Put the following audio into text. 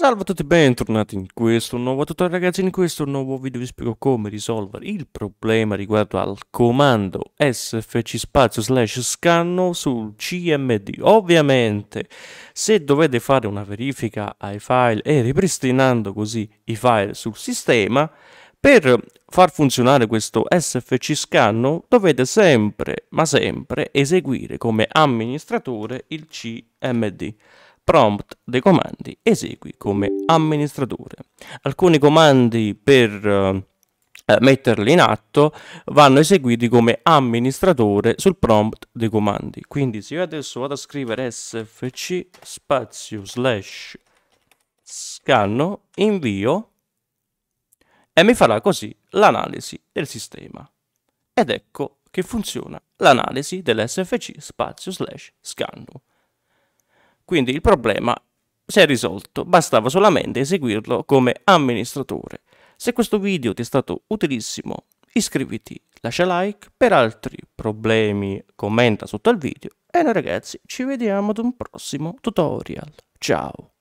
Salve a tutti e bentornati in questo nuovo tutorial ragazzi, in questo nuovo video vi spiego come risolvere il problema riguardo al comando sfc spazio slash scanno sul cmd. Ovviamente se dovete fare una verifica ai file e ripristinando così i file sul sistema, per far funzionare questo SFC scanno dovete sempre, ma sempre, eseguire come amministratore il CMD prompt dei comandi esegui come amministratore. Alcuni comandi per eh, eh, metterli in atto vanno eseguiti come amministratore sul prompt dei comandi quindi se io adesso vado a scrivere sfc spazio slash scanno invio e mi farà così l'analisi del sistema ed ecco che funziona l'analisi dell'sfc spazio slash scanno quindi il problema si è risolto, bastava solamente eseguirlo come amministratore. Se questo video ti è stato utilissimo, iscriviti, lascia like, per altri problemi commenta sotto al video e noi ragazzi ci vediamo ad un prossimo tutorial. Ciao!